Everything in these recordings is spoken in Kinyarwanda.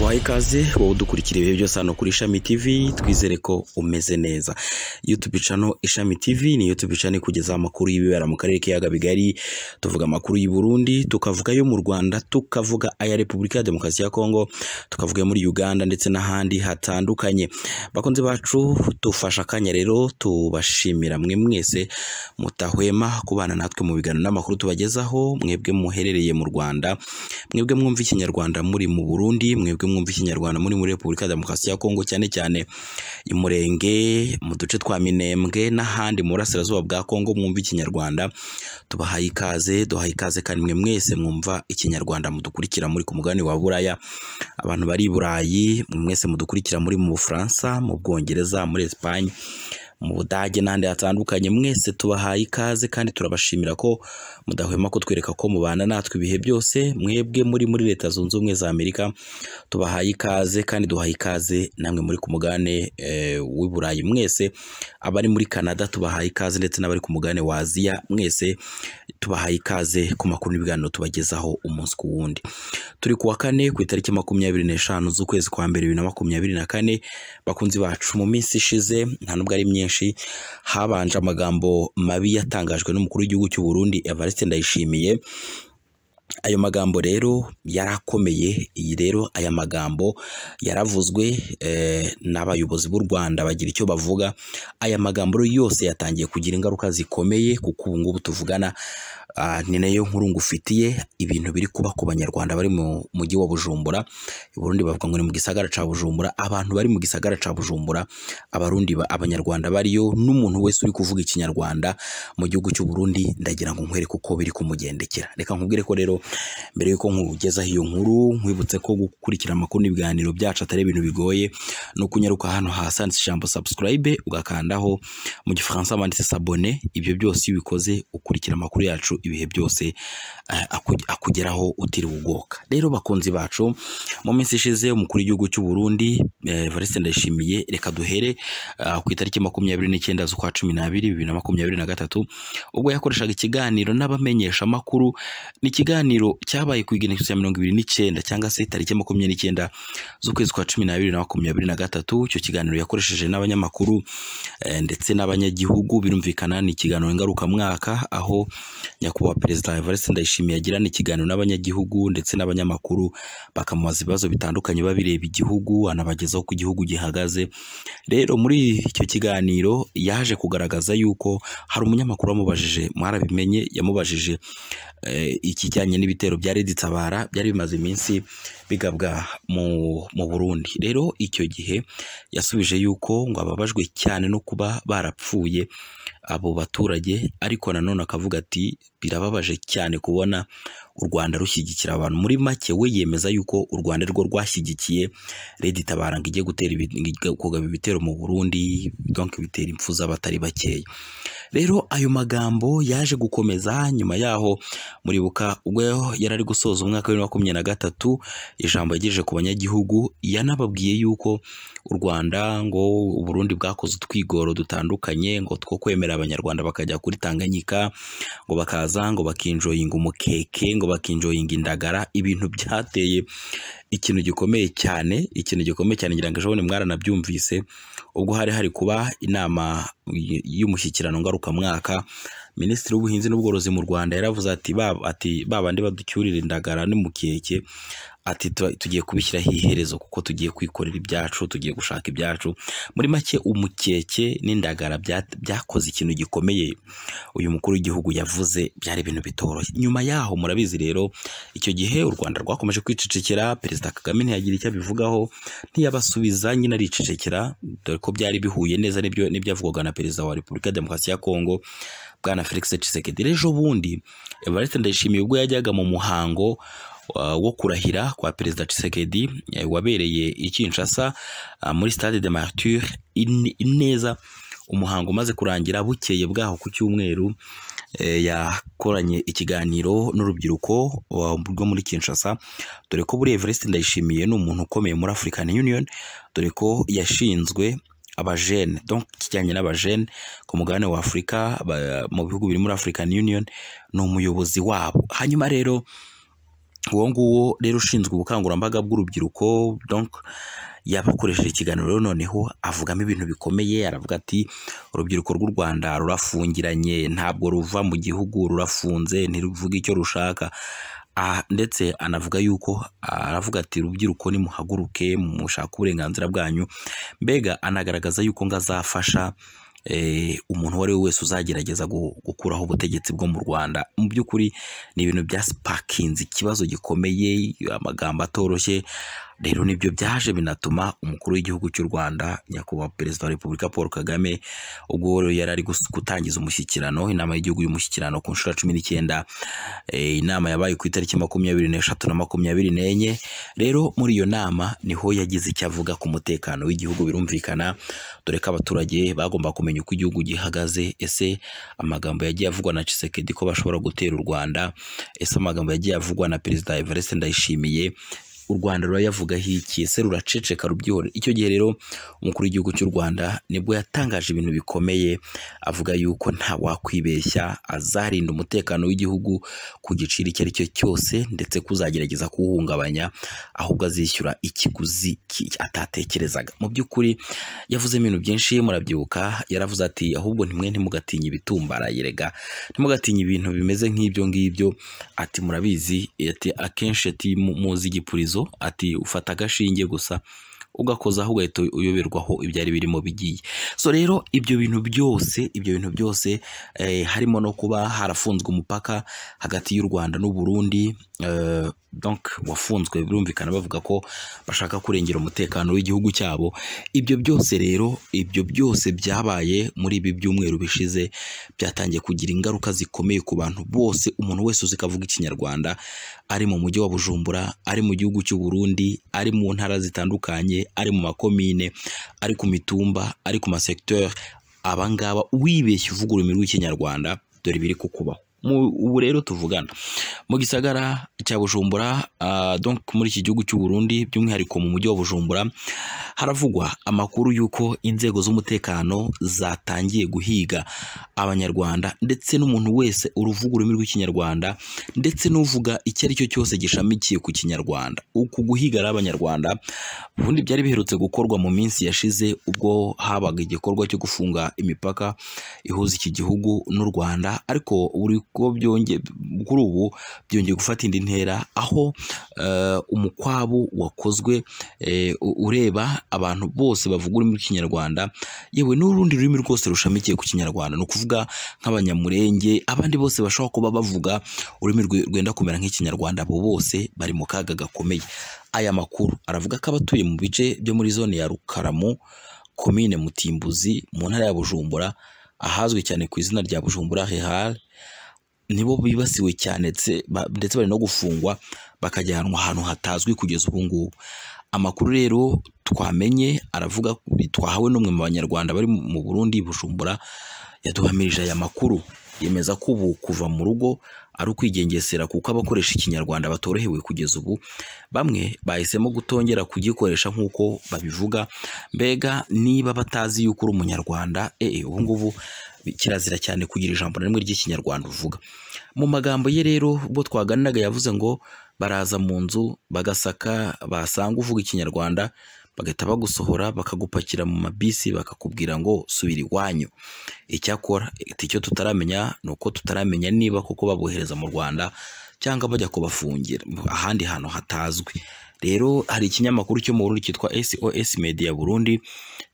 twaha ikaze wowe udukurikira ibihe byose hano kuri ishami tv twizere ko umeze neza youtube channel ishami tv ni youtube channel kugeza amakuru y'ibibera mu karere k'iyaga bigari tuvuga amakuru y’i Burundi tukavuga yo mu Rwanda tukavuga aya Repubulika ya Demokarasi ya Kongo tukavuga muri Uganda ndetse n'ahandi hatandukanye bakunze bacu tufasha akanya rero tubashimira mwe mwese mutahwema kubana natwe mu biganiro n'amakuru tubagezaho mwebwe muherereye mu Rwanda mwebwe mwumva ikinyarwanda muri mu Burundi mwebwe mwumva ikinyarwanda muri muri Repubulika ya Demokarasi ya Kongo cyane cyane Murenge mu duce twa Minembwe n'ahandi mu burasirazuba bwa Kongo mwumva ikinyarwanda tubahaye ikaze duhaye ikaze kandi mwe mwese mwumva ikinyarwanda mudukurikira muri ku mugani wa Buraya abantu bari i Burayi mwese mudukurikira muri mu Bufaransa mu Bwongereza muri Espagne mu Budage n'ahandi hatandukanye mwese tubahaye ikaze kandi turabashimira ko mudahwema kutwereka ko mubana natwe ibihe byose mwebwe muri muri leta zunze ubumwe za Amerika tubahaye ikaze kandi duhaye ikaze namwe muri ku mugane eh, w'i Burayi mwese abari muri Canada tubahaye ikaze ndetse n'abari ku mugane wa Aziya mwese tubahaye ikaze ku makuru n'ibiganiro tubagezaho umunsi ku wundi turi kuwa kane ku itariki makumyabiri n'eshanu z'ukwezi kwa mbere bibiri na makumyabiri na kane bakunzi bacu mu minsi ishize nta nubwo ari myinshi habanje amagambo mabi yatangajwe n'umukuru w'igihugu cy'u Burundi Evariste Ndayishimiye ayo magambo rero yari akomeye iyi rero aya magambo yaravuzwe eh, n'abayobozi b'u Rwanda bagira icyo bavuga aya magambo yose yatangiye kugira ingaruka zikomeye kuko ubu ngubu tuvugana Ah, ni nayo nkuru ngufitiye ibintu biri kuba ku banyarwanda bari mu mujyi wa Bujumbura Burundi bavuga ngo ni mu gisagara ca Bujumbura abantu bari mu gisagara ca Bujumbura abarundi abanyarwanda bariyo n'umuntu wese uri kuvuga ikinyarwanda mu gihugu cy'u Burundi ndagira ngo nkwereke uko biri kumugendekera reka nkubwire ko rero mbere yuko nkugezaho iyo nkuru nkwibutse ko gukurikira amakuru n'ibiganiro byacu atari ibintu bigoye no kunyaruka hano hasanze ijambo subscribe ugakandaho mu gifaransa banditse sabone ibyo byose iyo ubikoze ukurikira amakuru yacu ibihe byose eh, akugeraho utiriwe ugoka rero bakunzi bacu mu minsi ishize umukuru w'igihugu cy'u Burundi eh, Evariste Ndayishimiye reka duhere eh, ku itariki makumyabiri n'icyenda z'ukwa cumi n'abiri bibiri na makumyabiri na gatatu ubwo yakoreshaga ikiganiro n'abamenyeshamakuru ni ikiganiro cyabaye ku igana cya mirongo ibiri n'icyenda cyangwa se itariki makumyabiri n'icyenda z'ukwezi kwa cumi n'abiri na makumyabiri na gatatu icyo kiganiro yakoresheje n'abanyamakuru ndetse n'abanyagihugu birumvikana ni ikiganiro ngarukamwaka aho nyakubahwa perezida Evariste Ndayishimiye yagirana ikiganiro n'abanyagihugu ndetse n'abanyamakuru bakamubaza ibibazo bitandukanye babireba igihugu anabagezaho uko igihugu gihagaze rero muri icyo kiganiro yaje kugaragaza yuko hari umunyamakuru wamubajije mwarabimenye yamubajije eh, ikijyanye n'ibitero byari ditabara byari bimaze iminsi bigabwa mu Burundi rero icyo gihe yasubije yuko ngo ababajwe cyane no kuba barapfuye abo baturage ariko nanone akavuga ati birababaje cyane kubona u Rwanda rushyigikira abantu muri make we yemeza yuko u Rwanda rwo rwashyigikiye Lady Tabara ngo ijye gutera kugaba ibitero mu Burundi donc bitera impfu z'abatari bakeya rero ayo magambo yaje gukomeza nyuma yaho muribuka ubwo yari gusoza umwaka wa bibiri na makumyabiri na gatatu ijambo yagejeje ku banyagihugu yanababwiye yuko u Rwanda ngo u Burundi bwakoze utwigoro dutandukanye ngo two kwemera abanyarwanda bakajya kuri Tanganyika ngo bakaza ngo bakinjoyinga umukeke ngo bakinjoyinga indagara ibintu byateye ikintu gikomeye cyane ikintu gikomeye cyane ngira ngo ejo bundi mwaranabyumvise ubwo hari hari kuba inama y'umushyikirano ngarukamwaka minisitiri w'ubuhinzi n'ubworozi mu rwanda yaravuze ati ati babandi baducyurira indagara n'umukeke ati tugiye kubishyiraho iherezo kuko tugiye kwikorera ibyacu tugiye gushaka ibyacu muri make umukeke n'indagara byakoze ikintu gikomeye uyu mukuru w'igihugu yavuze byari ibintu bitoroshye nyuma yaho murabizi rero icyo gihe u rwanda rwakomeje kwicecekera perezida kagame ntiyagira icyo abivugaho ntiyabasubiza nyine aricecekera dore ko byari bihuye neza n'ibyo avugwaga na perezida wa repubulika ya demokarasi ya kongo bwana felix Tshisekedi rero bundi evariste ndayishimiye ubwo yajyaga mu muhango uh, wo kurahira kwa perezida Tshisekedi eh, wabereye i Kinshasa uh, muri stade de marture ineza umuhango umaze kurangira bukeye bwaho ku cyumweru eh, yakoranye ikiganiro n'urubyiruko rwo muri Kinshasa dore ko buriya Evariste Ndayishimiye ni umuntu ukomeye muri African Union dore ko yashinzwe abajene donc kijyanye n'abajene ku mugabane wa afurika mu bihugu biri muri african union ni umuyobozi wabo hanyuma rero uwo nguwo rero ushinzwe ubukangurambaga bw'urubyiruko donc yabakoresheje ikiganiro noneho avugamo ibintu bikomeye aravuga ati urubyiruko rw'u rwanda rurafungiranye ntabwo ruva mu gihugu rurafunze ntiruvuge icyo rushaka ndetse anavuga yuko aravuga ati rubyiruko nimuhaguruke mushaka uburenganzira bwanyu mbega anagaragaza yuko ngo azafasha e, umuntu uwo ari we wese uzagerageza gukuraho ubutegetsi bwo mu rwanda mu by'ukuri ni ibintu bya sipakinze ikibazo gikomeye amagambo atoroshye rero nibyo byaje binatuma umukuru w'igihugu cy'u rwanda nyakubahwa perezida wa repubulika paul kagame ubwo yari ari gutangiza umushyikirano inama y'igihugu y'umushyikirano ku nshuro ya cumi n'icyenda eh, inama yabaye ku itariki makumyabiri n'eshatu na makumyabiri n'enye rero muri iyo nama niho yagize icyo avuga ku mutekano w'igihugu birumvikana dore ko abaturage bagomba kumenya uko igihugu gihagaze ese amagambo yagiye avugwa na Tshisekedi ko bashobora gutera u Rwanda ese amagambo yagiye avugwa na perezida Evariste Ndayishimiye u Rwanda rurayavugaho iki ese ruraceceka rubyihora icyo gihe rero umukuru w'igihugu cy'u Rwanda nibwo yatangaje ibintu bikomeye avuga yuko nta wakwibeshya azarinda umutekano w'igihugu ku giciro icyo ari cyo cyose ndetse kuzagerageza kuwuhungabanya ahubwo azishyura ikiguzi atatekerezaga mu by'ukuri yavuze ibintu byinshi murabyibuka yaravuze ati ahubwo ntimwe ntimugatinye ibitumbara yerega ntimugatinye ibintu bimeze nk'ibyo ngibyo ati murabizi akenshi ati muzi igipurizo ibibazo ati ufata agashinge gusa ugakozaho ugahita uyoberwaho ibyari birimo bigiye so rero ibyo bintu byose ibyo bintu byose eh, harimo no kuba harafunzwe umupaka hagati y'u rwanda n’u Burundi, Eh, wafunzwe birumvikana bavuga ko bashaka kurengera umutekano w'igihugu cyabo ibyo byose rero ibyo byose byabaye muri ibi byumweru bishize byatangiye kugira ingaruka zikomeye ku bantu bose umuntu wese uzi kavuga ikinyarwanda ari mu mujyi wa bujumbura ari mu gihugu cy'u Burundi ari mu ntara zitandukanye ari mu makomine ari ku mitumba ari ku masekiteri abangaba wibeshye uvugurura ikinyarwanda dore ibiri kukubaho ubu rero tuvugana mu gisagara cya bujumbura ah, donc muri iki gihugu cy'u Burundi by'umwihariko mu mujyi wa bujumbura haravugwa amakuru y'uko inzego z'umutekano zatangiye guhiga abanyarwanda ndetse n'umuntu wese uruvuga ururimi rw'ikinyarwanda ndetse n'uvuga icyo ari cyo cyose gishamikiye ku kinyarwanda uku guhiga ari abanyarwanda ubundi byari biherutse gukorwa mu minsi yashize ubwo habaga igikorwa cyo gufunga imipaka ihuza iki gihugu n'u Rwanda ariko buri kuko byongeye kuri ubu byongeye gufata indi ntera aho eh, umukwabu wakozwe eh, ureba abantu bose bavuga ururimi rw'ikinyarwanda yewe n'urundi rurimi rwose rushamikiye ku kinyarwanda ni ukuvuga nk'abanyamurenge abandi bose bashobora kuba bavuga ururimi rwenda kumera nk'ikinyarwanda abo bose bari mu kaga gakomeye aya makuru aravuga ko abatuye mu bice byo muri zone ya rukaramu komine mutimbuzi mu ntara ya bujumbura ahazwi cyane ku izina rya bujumbura hehari nibo bibasiwe cyane ndetse bari no gufungwa bakajyanwa ahantu hatazwi kugeza ubu ngubu amakuru rero twamenye aravuga twahawe n'umwe mu banyarwanda bari mu burundi bujumbura yaduhamirije aya makuru yemeza ko ubu kuva mu rugo ari ukwigengesera kuko abakoresha ikinyarwanda batorohewe kugeza ubu bamwe bahisemo gutongera kugikoresha nk'uko babivuga mbega niba batazi yuko uri umunyarwanda ee eh, eh, ubungubu kirazira cyane kugira ijambo na rimwe ry'ikinyarwanda uvuga mu magambo ye rero ubwo twaganiraga yavuze ngo baraza mu nzu bagasaka basanga uvuga ikinyarwanda bagahita bagusohora bakagupakira mu mabisi bakakubwira ngo subira iwanyu icyakora icyo tutaramenya ni uko tutaramenya niba kuko babohereza mu rwanda cyangwa bajya kubafungira ahandi hantu hatazwi rero hari ikinyamakuru cyo mu burundi cyitwa sos media burundi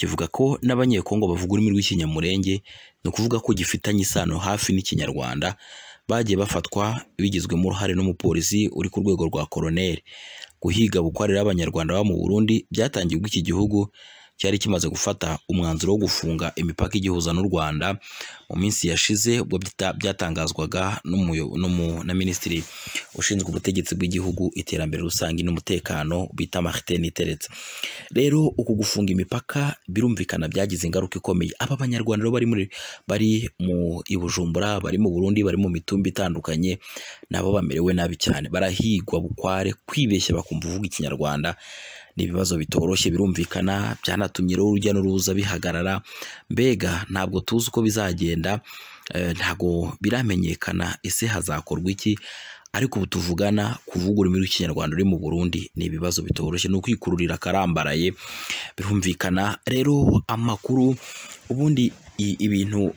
kivuga ko n'abanyekongo bavuga ururimi rw'ikinyamurenge ni ukuvuga ko gifitanye isano hafi n'ikinyarwanda bagiye bafatwa bigizwemo uruhare n'umupolisi uri ku rwego rwa koroneri guhiga bukware abanyarwanda baba mu Burundi byatangiye ubwo iki gihugu cyari kimaze gufata umwanzuro wo gufunga imipaka igihuza n'u Rwanda mu minsi yashize ubwo byatangazwaga na minisitiri ushinzwe ubutegetsi bw'igihugu iterambere rusange n'umutekano bita Martin Teretse rero uku gufunga imipaka birumvikana byagize ingaruka ikomeye aba banyarwanda bari muri bari mu Bujumbura bari mu Burundi bari mu mitumba itandukanye nabo bamerewe nabi cyane barahigwa bukware kwibeshya bakumva uvuga ikinyarwanda ni ibibazo bitoroshye birumvikana byanatumye rero urujya n'uruza bihagarara mbega ntabwo tuzi uko bizagenda eh, ntabwo biramenyekana ese hazakorwa iki ariko ubu tuvugana kuvuga ururimi rw'ikinyarwanda uri mu Burundi ni ibibazo bitoroshye ni ukwikururira akarambaraye birumvikana rero amakuru ubundi ibintu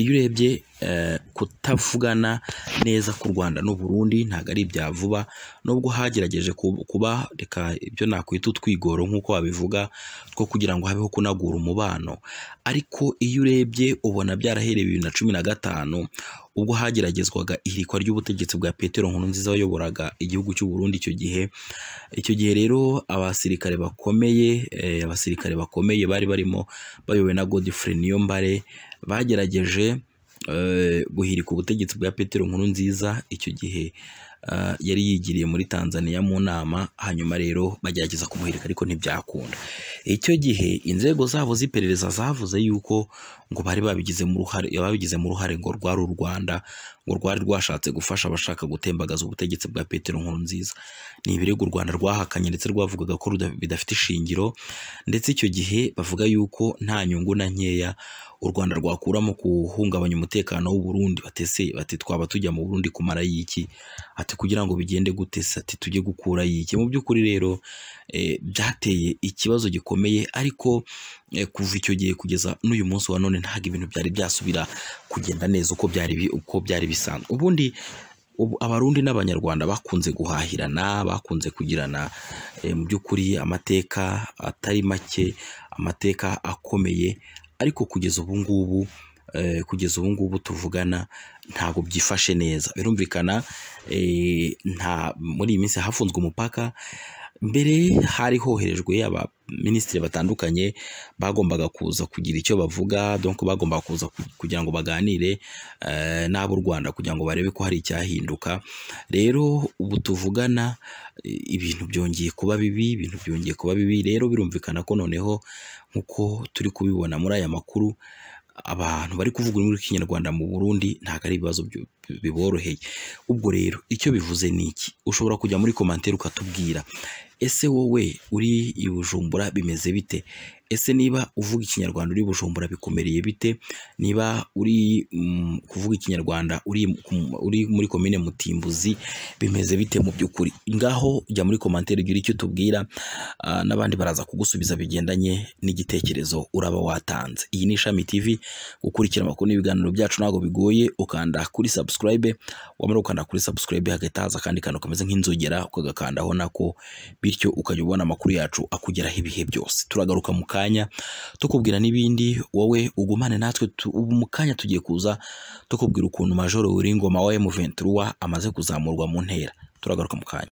iyo urebye eh, kutavugana neza k'u Rwanda n'u Burundi ntabwo ari ibya vuba nubwo hagerageje kuba reka ibyo nakwita utwigoro nk'uko babivuga two kugira ngo habeho kunagura umubano ariko iyo urebye ubona byarahereye bibiri na cumi na gatanu ubwo hageragezwaga ihirikwa ry'ubutegetsi bwa Petero Nkuru nziza wayoboraga igihugu cy'u Burundi icyo gihe icyo gihe rero abasirikare bakomeye eh, abasirikare bakomeye bari barimo bayobowe na Godfrey Niyombare bagerageje eh, guhirika ubutegetsi bwa Petero nkuru nziza icyo gihe eh, yari yigiriye muri Tanzania mu nama hanyuma rero bagerageza kumuhirika ariko ntibyakunda icyo gihe inzego zabo z'iperereza zavuze yuko ngo bari babigize mu babigizemo uruhare ngo rwari u Rwanda ngo rwari rwashatse gufasha abashaka gutembagaza ubutegetsi bwa petero nkurunziza ni ibirego u rwanda rwahakanye ndetse rwavugaga ko bidafite ishingiro ndetse icyo gihe bavuga yuko nta nyungu na nkeya u rwanda rwakuramo guhungabanya umutekano w'u Burundi batese bati twaba tujya mu burundi kumara yiki ati kugira ngo bigende gute ati tujye gukura yiki mu by'ukuri rero eh, byateye ikibazo gikomeye ariko eh, kuva icyo gihe kugeza n'uyu munsi wa none ntabwo ibintu byari byasubira kugenda neza uko byari uko byari bisa bisanzwe ubundi abarundi n'abanyarwanda bakunze guhahirana bakunze kugirana eh, mu by'ukuri amateka atari make amateka akomeye ariko kugeza ubu ngubu eh, kugeza ubu ngubu tuvugana ntabwo byifashe neza birumvikana eh, nta muri iyi minsi hafunzwe umupaka mbere hari hoherejwe abaminisitiri batandukanye bagombaga kuza kugira icyo bavuga donko bagombaga kuza kugira ngo baganire eh, n’abo Rwanda kugira ngo barebe ko hari icyahinduka rero ubu tuvugana ibintu byongeye kuba bibi ibintu byongeye kuba bibi rero birumvikana ko noneho nk'uko turi kubibona muri aya makuru abantu bari kuvuga ururimi rw'ikinyarwanda mu Burundi ntabwo ari ibibazo biboroheye ubwo rero icyo bivuze ni iki ushobora kujya muri komantere ukatubwira ese wowe uri i bimeze bite ese niba uvuga ikinyarwanda uri bujumbura bikumereye bite niba uri mm, kuvuga ikinyarwanda uri uri muri komine mutimbuzi bimeze bite mu by'ukuri ngaho jya muri komantere ugira icyo utubwira ah, n'abandi baraza kugusubiza bigendanye n'igitekerezo uraba watanze iyi ni ishami tv gukurikira amakuru n'ibiganiro byacu ntabwo bigoye ukanda kuri sabusikarayibu subscribe wamara gukanda kuri subscribe hagahita haza akandi kantu kameze nk'inzogera ukagakandaho nako bityo ukajya ubona amakuru yacu akugeraho ibihe byose turagaruka mu kanya tukubwira n'ibindi wowe ugumane natwe ubu mu kanya tugiye kuza tukubwira ukuntu majoro w'ingoma wa M23 amaze kuzamurwa mu ntera turagaruka mu kanya